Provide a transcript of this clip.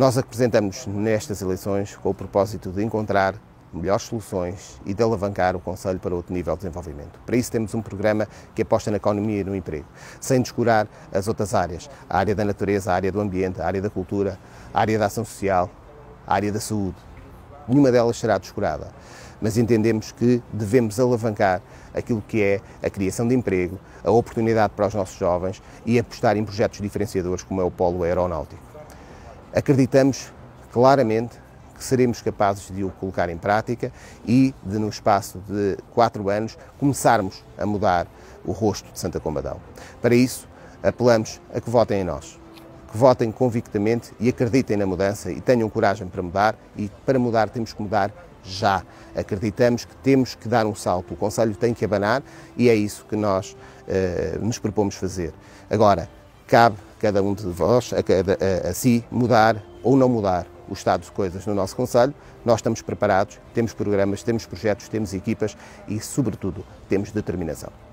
Nós apresentamos nestas eleições com o propósito de encontrar melhores soluções e de alavancar o Conselho para outro nível de desenvolvimento. Para isso temos um programa que aposta na economia e no emprego, sem descurar as outras áreas, a área da natureza, a área do ambiente, a área da cultura, a área da ação social, a área da saúde. Nenhuma delas será descurada, mas entendemos que devemos alavancar aquilo que é a criação de emprego, a oportunidade para os nossos jovens e apostar em projetos diferenciadores como é o polo aeronáutico acreditamos claramente que seremos capazes de o colocar em prática e de, no espaço de quatro anos, começarmos a mudar o rosto de Santa Combadão. Para isso, apelamos a que votem em nós, que votem convictamente e acreditem na mudança e tenham coragem para mudar e para mudar temos que mudar já. Acreditamos que temos que dar um salto, o Conselho tem que abanar e é isso que nós eh, nos propomos fazer. Agora, cabe a cada um de vós, a, cada, a, a si, mudar ou não mudar o estado de coisas no nosso Conselho. Nós estamos preparados, temos programas, temos projetos, temos equipas e, sobretudo, temos determinação.